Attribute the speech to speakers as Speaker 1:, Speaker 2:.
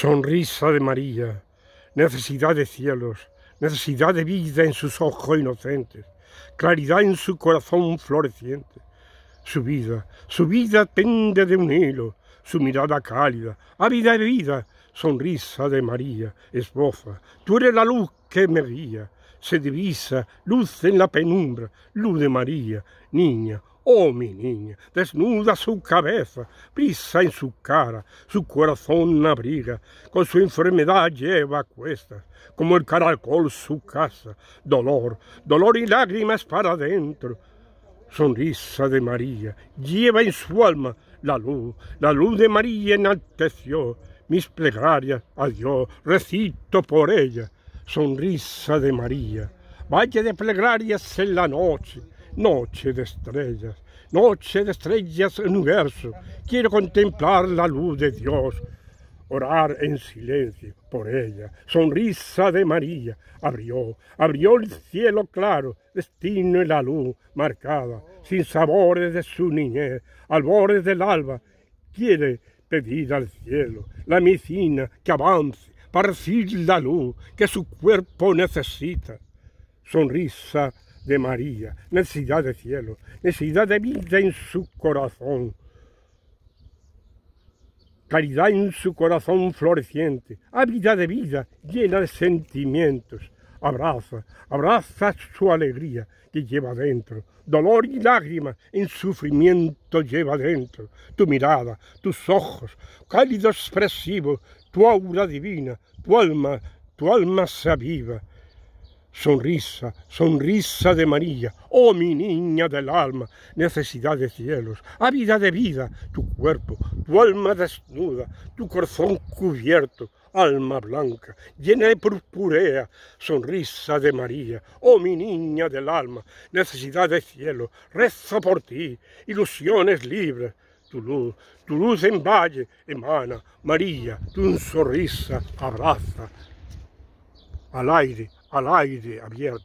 Speaker 1: Sonrisa de María, necesidad de cielos, necesidad de vida en sus ojos inocentes, claridad en su corazón floreciente. Su vida, su vida pende de un hilo, su mirada cálida, ávida de vida, sonrisa de María, esboza. Tú eres la luz que me guía, se divisa, luz en la penumbra, luz de María, niña, Oh, mi niña, desnuda su cabeza, prisa en su cara, su corazón abriga, con su enfermedad lleva a cuestas, como el caracol su casa, dolor, dolor y lágrimas para adentro. Sonrisa de María, lleva en su alma la luz, la luz de María enalteció, mis plegarias a recito por ella. Sonrisa de María, valle de plegarias en la noche, noche de estrellas, noche de estrellas en universo, quiero contemplar la luz de Dios, orar en silencio por ella, sonrisa de María, abrió, abrió el cielo claro, destino y la luz marcada, sin sabores de su niñez, al borde del alba, quiere pedir al cielo la medicina que avance, para recibir la luz que su cuerpo necesita, sonrisa de María, necesidad de cielo, necesidad de vida en su corazón, caridad en su corazón floreciente, habilidad de vida llena de sentimientos. Abraza, abraza su alegría que lleva dentro, dolor y lágrimas en sufrimiento lleva dentro, tu mirada, tus ojos, cálido expresivo, tu aura divina, tu alma, tu alma se aviva. Sonrisa, sonrisa de María, oh mi niña del alma, necesidad de cielos, ávida de vida, tu cuerpo, tu alma desnuda, tu corazón cubierto, alma blanca, llena de purpurea, sonrisa de María, oh mi niña del alma, necesidad de cielo, rezo por ti, ilusiones libres, tu luz, tu luz en valle emana, María, tu sonrisa abraza al aire, alla Aide, abbiamo